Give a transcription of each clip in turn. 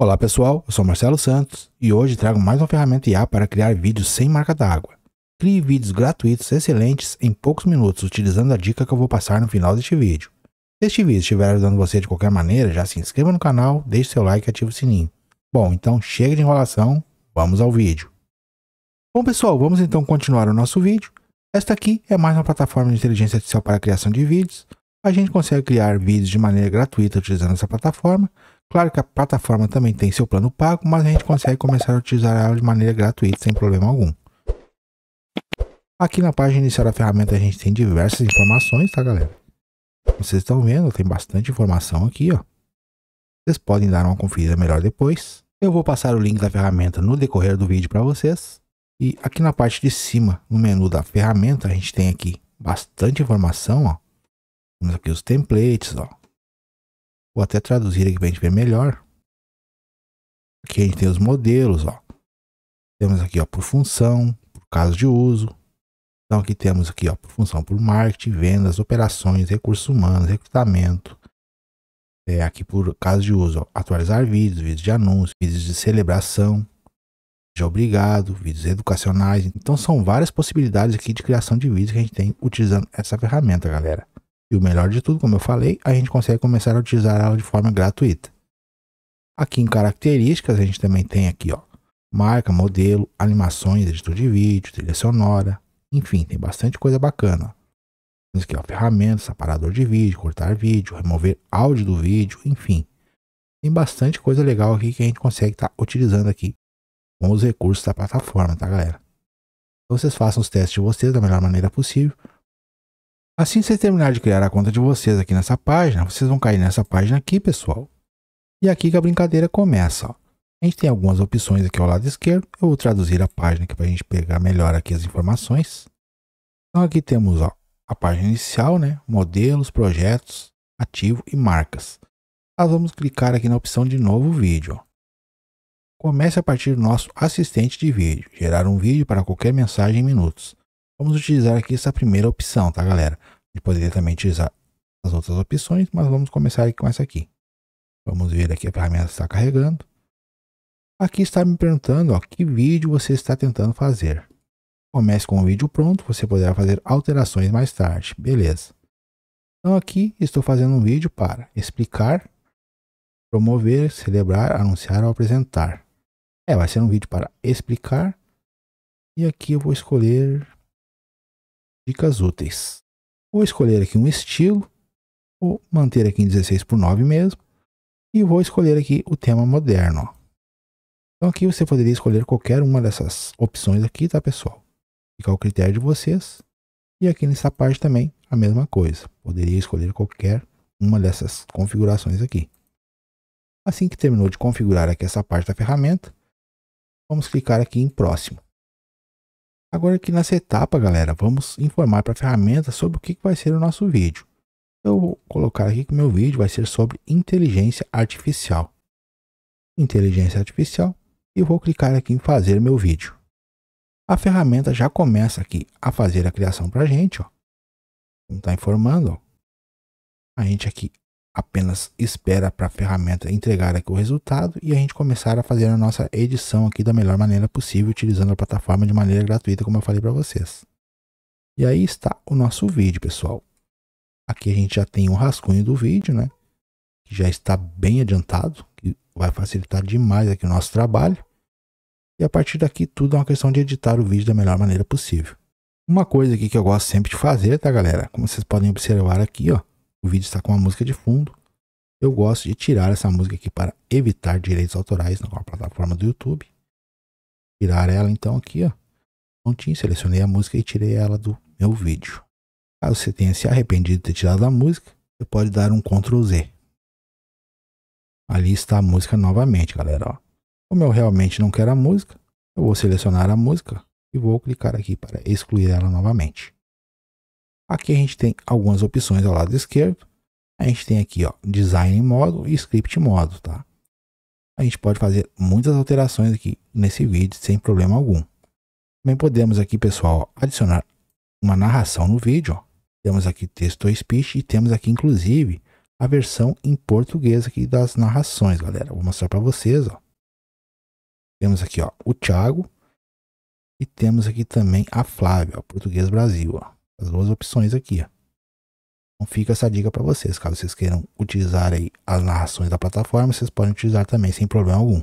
Olá pessoal, eu sou Marcelo Santos e hoje trago mais uma ferramenta IA para criar vídeos sem marca d'água. Crie vídeos gratuitos excelentes em poucos minutos utilizando a dica que eu vou passar no final deste vídeo. Se este vídeo estiver ajudando você de qualquer maneira, já se inscreva no canal, deixe seu like e ative o sininho. Bom, então chega de enrolação, vamos ao vídeo. Bom pessoal, vamos então continuar o nosso vídeo. Esta aqui é mais uma plataforma de inteligência artificial para a criação de vídeos. A gente consegue criar vídeos de maneira gratuita utilizando essa plataforma Claro que a plataforma também tem seu plano pago, mas a gente consegue começar a utilizar ela de maneira gratuita sem problema algum. Aqui na página inicial da ferramenta a gente tem diversas informações, tá galera? vocês estão vendo, tem bastante informação aqui, ó. Vocês podem dar uma conferida melhor depois. Eu vou passar o link da ferramenta no decorrer do vídeo para vocês. E aqui na parte de cima, no menu da ferramenta, a gente tem aqui bastante informação, ó. Temos aqui os templates, ó. Vou até traduzir aqui para a gente ver melhor. Aqui a gente tem os modelos, ó. Temos aqui, ó, por função, por caso de uso. Então aqui temos aqui, ó, por função, por marketing, vendas, operações, recursos humanos, recrutamento. É, aqui por caso de uso, ó, atualizar vídeos, vídeos de anúncio, vídeos de celebração, de obrigado, vídeos educacionais. Então são várias possibilidades aqui de criação de vídeos que a gente tem utilizando essa ferramenta, galera. E o melhor de tudo, como eu falei, a gente consegue começar a utilizar ela de forma gratuita. Aqui em características a gente também tem aqui, ó, marca, modelo, animações, editor de vídeo, trilha sonora, enfim, tem bastante coisa bacana. Isso aqui, ó, ferramentas, separador de vídeo, cortar vídeo, remover áudio do vídeo, enfim. Tem bastante coisa legal aqui que a gente consegue estar tá utilizando aqui com os recursos da plataforma, tá galera? Então, vocês façam os testes de vocês da melhor maneira possível Assim que vocês terminarem de criar a conta de vocês aqui nessa página, vocês vão cair nessa página aqui, pessoal. E é aqui que a brincadeira começa. Ó. A gente tem algumas opções aqui ao lado esquerdo. Eu vou traduzir a página aqui para a gente pegar melhor aqui as informações. Então aqui temos ó, a página inicial, né? modelos, projetos, ativo e marcas. Nós vamos clicar aqui na opção de novo vídeo. Comece a partir do nosso assistente de vídeo, gerar um vídeo para qualquer mensagem em minutos. Vamos utilizar aqui essa primeira opção, tá galera? Ele poderia também utilizar as outras opções, mas vamos começar com essa aqui. Vamos ver aqui a ferramenta está carregando. Aqui está me perguntando ó, que vídeo você está tentando fazer. Comece com o vídeo pronto, você poderá fazer alterações mais tarde. Beleza. Então aqui estou fazendo um vídeo para explicar, promover, celebrar, anunciar ou apresentar. É, vai ser um vídeo para explicar. E aqui eu vou escolher dicas úteis. Vou escolher aqui um estilo, vou manter aqui em 16 por 9 mesmo, e vou escolher aqui o tema moderno. Então aqui você poderia escolher qualquer uma dessas opções aqui, tá pessoal? Fica ao critério de vocês. E aqui nessa parte também a mesma coisa. Poderia escolher qualquer uma dessas configurações aqui. Assim que terminou de configurar aqui essa parte da ferramenta, vamos clicar aqui em próximo. Agora aqui nessa etapa, galera, vamos informar para a ferramenta sobre o que vai ser o nosso vídeo. Eu vou colocar aqui que meu vídeo vai ser sobre inteligência artificial. Inteligência artificial e vou clicar aqui em fazer meu vídeo. A ferramenta já começa aqui a fazer a criação para a gente, ó. Como então, está informando, ó. a gente aqui apenas espera para a ferramenta entregar aqui o resultado e a gente começar a fazer a nossa edição aqui da melhor maneira possível, utilizando a plataforma de maneira gratuita, como eu falei para vocês. E aí está o nosso vídeo, pessoal. Aqui a gente já tem o um rascunho do vídeo, né? Que já está bem adiantado, que vai facilitar demais aqui o nosso trabalho. E a partir daqui tudo é uma questão de editar o vídeo da melhor maneira possível. Uma coisa aqui que eu gosto sempre de fazer, tá galera? Como vocês podem observar aqui, ó o vídeo está com uma música de fundo. Eu gosto de tirar essa música aqui para evitar direitos autorais na plataforma do YouTube. Tirar ela então aqui, ó. Prontinho, selecionei a música e tirei ela do meu vídeo. Caso você tenha se arrependido de ter tirado a música, você pode dar um Ctrl Z. Ali está a música novamente, galera. Ó. Como eu realmente não quero a música, eu vou selecionar a música e vou clicar aqui para excluir ela novamente. Aqui a gente tem algumas opções ao lado esquerdo. A gente tem aqui, ó, design modo e script modo, tá? A gente pode fazer muitas alterações aqui nesse vídeo sem problema algum. Também podemos aqui, pessoal, adicionar uma narração no vídeo, ó. Temos aqui texto ou speech e temos aqui, inclusive, a versão em português aqui das narrações, galera. Vou mostrar para vocês, ó. Temos aqui, ó, o Thiago e temos aqui também a Flávia, ó, Português Brasil, ó. As duas opções aqui. Ó. Então fica essa dica para vocês. Caso vocês queiram utilizar aí as narrações da plataforma, vocês podem utilizar também sem problema algum.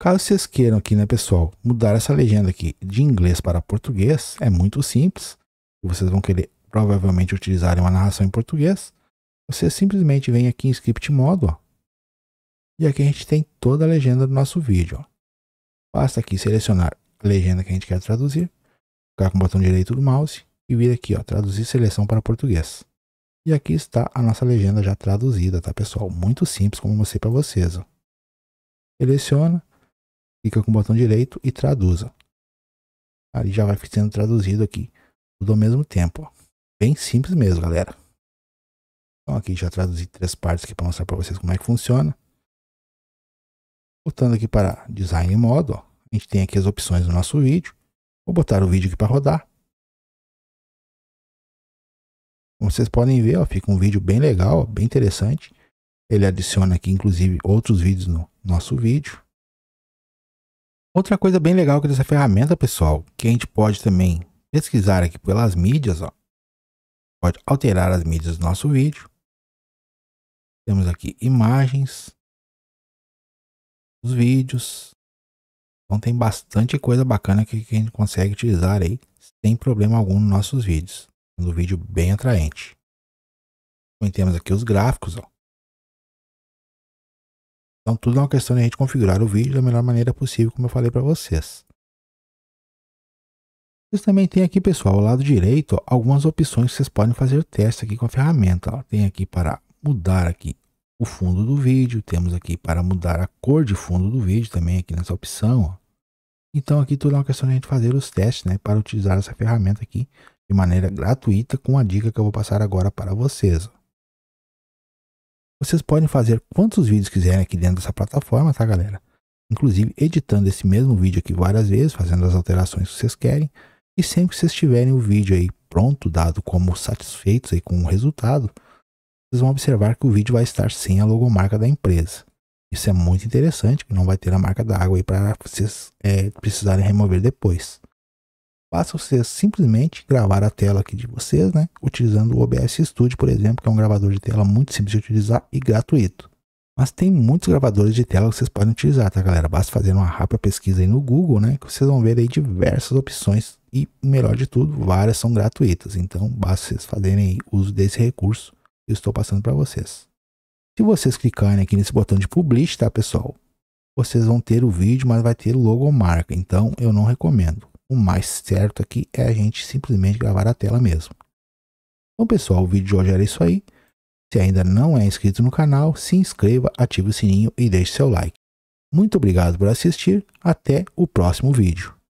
Caso vocês queiram aqui, né, pessoal, mudar essa legenda aqui de inglês para português, é muito simples. Vocês vão querer provavelmente utilizar uma narração em português. Você simplesmente vem aqui em script modo, ó. E aqui a gente tem toda a legenda do nosso vídeo, ó. Basta aqui selecionar a legenda que a gente quer traduzir, ficar com o botão direito do mouse e vir aqui, ó, traduzir seleção para português. E aqui está a nossa legenda já traduzida, tá pessoal? Muito simples, como mostrei para vocês. Ó. Seleciona, clica com o botão direito e traduza. Aí já vai sendo traduzido aqui, tudo ao mesmo tempo. Ó. Bem simples mesmo, galera. Então aqui já traduzi três partes aqui para mostrar para vocês como é que funciona. Voltando aqui para design modo, ó, a gente tem aqui as opções do nosso vídeo. Vou botar o vídeo aqui para rodar. Como vocês podem ver, ó, fica um vídeo bem legal, bem interessante. Ele adiciona aqui, inclusive, outros vídeos no nosso vídeo. Outra coisa bem legal que dessa ferramenta, pessoal, que a gente pode também pesquisar aqui pelas mídias, ó. Pode alterar as mídias do nosso vídeo. Temos aqui imagens, os vídeos. Então tem bastante coisa bacana que, que a gente consegue utilizar aí sem problema algum nos nossos vídeos. Um vídeo bem atraente. Também temos aqui os gráficos. Ó. Então tudo é uma questão de a gente configurar o vídeo da melhor maneira possível, como eu falei para vocês. Vocês também tem aqui, pessoal, ao lado direito, ó, algumas opções que vocês podem fazer o teste aqui com a ferramenta. Ó. Tem aqui para mudar aqui o fundo do vídeo, temos aqui para mudar a cor de fundo do vídeo também aqui nessa opção. Ó. Então aqui tudo é uma questão de a gente fazer os testes, né, para utilizar essa ferramenta aqui de maneira gratuita com a dica que eu vou passar agora para vocês. Vocês podem fazer quantos vídeos quiserem aqui dentro dessa plataforma, tá galera? Inclusive editando esse mesmo vídeo aqui várias vezes, fazendo as alterações que vocês querem. E sempre que vocês tiverem o vídeo aí pronto, dado como satisfeitos aí com o resultado, vocês vão observar que o vídeo vai estar sem a logomarca da empresa. Isso é muito interessante, que não vai ter a marca da água aí para vocês é, precisarem remover depois. Basta você simplesmente gravar a tela aqui de vocês, né? Utilizando o OBS Studio, por exemplo, que é um gravador de tela muito simples de utilizar e gratuito. Mas tem muitos gravadores de tela que vocês podem utilizar, tá galera? Basta fazer uma rápida pesquisa aí no Google, né? Que vocês vão ver aí diversas opções e, melhor de tudo, várias são gratuitas. Então, basta vocês fazerem uso desse recurso que eu estou passando para vocês. Se vocês clicarem aqui nesse botão de Publish, tá pessoal? Vocês vão ter o vídeo, mas vai ter logomarca, então eu não recomendo o mais certo aqui é a gente simplesmente gravar a tela mesmo. Então pessoal, o vídeo de hoje era isso aí. Se ainda não é inscrito no canal, se inscreva, ative o sininho e deixe seu like. Muito obrigado por assistir, até o próximo vídeo.